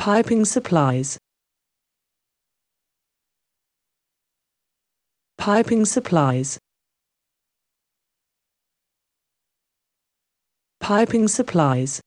Piping supplies. Piping supplies. Piping supplies.